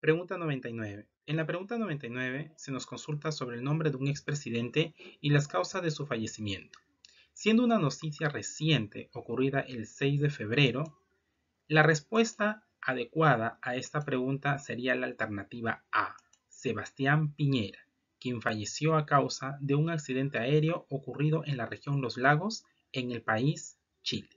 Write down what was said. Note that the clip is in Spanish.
Pregunta 99. En la pregunta 99 se nos consulta sobre el nombre de un expresidente y las causas de su fallecimiento. Siendo una noticia reciente ocurrida el 6 de febrero, la respuesta adecuada a esta pregunta sería la alternativa A, Sebastián Piñera, quien falleció a causa de un accidente aéreo ocurrido en la región Los Lagos, en el país Chile.